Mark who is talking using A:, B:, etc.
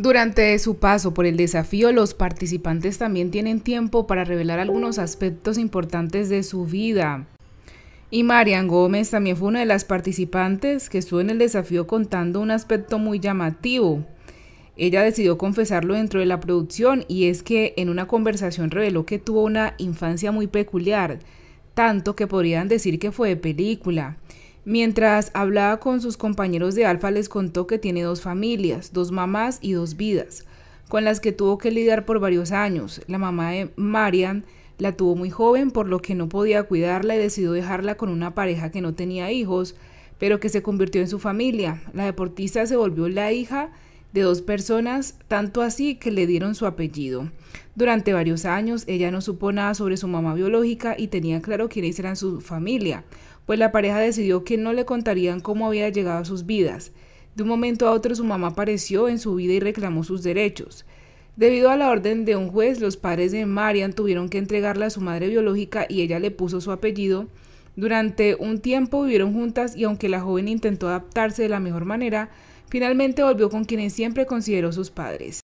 A: Durante su paso por el desafío, los participantes también tienen tiempo para revelar algunos aspectos importantes de su vida. Y Marian Gómez también fue una de las participantes que estuvo en el desafío contando un aspecto muy llamativo. Ella decidió confesarlo dentro de la producción y es que en una conversación reveló que tuvo una infancia muy peculiar, tanto que podrían decir que fue de película. Mientras hablaba con sus compañeros de Alfa les contó que tiene dos familias, dos mamás y dos vidas, con las que tuvo que lidiar por varios años. La mamá de Marian la tuvo muy joven por lo que no podía cuidarla y decidió dejarla con una pareja que no tenía hijos, pero que se convirtió en su familia. La deportista se volvió la hija de dos personas, tanto así que le dieron su apellido. Durante varios años ella no supo nada sobre su mamá biológica y tenía claro quiénes eran su familia, pues la pareja decidió que no le contarían cómo había llegado a sus vidas. De un momento a otro su mamá apareció en su vida y reclamó sus derechos. Debido a la orden de un juez, los padres de Marian tuvieron que entregarla a su madre biológica y ella le puso su apellido. Durante un tiempo vivieron juntas y aunque la joven intentó adaptarse de la mejor manera, Finalmente volvió con quienes siempre consideró sus padres.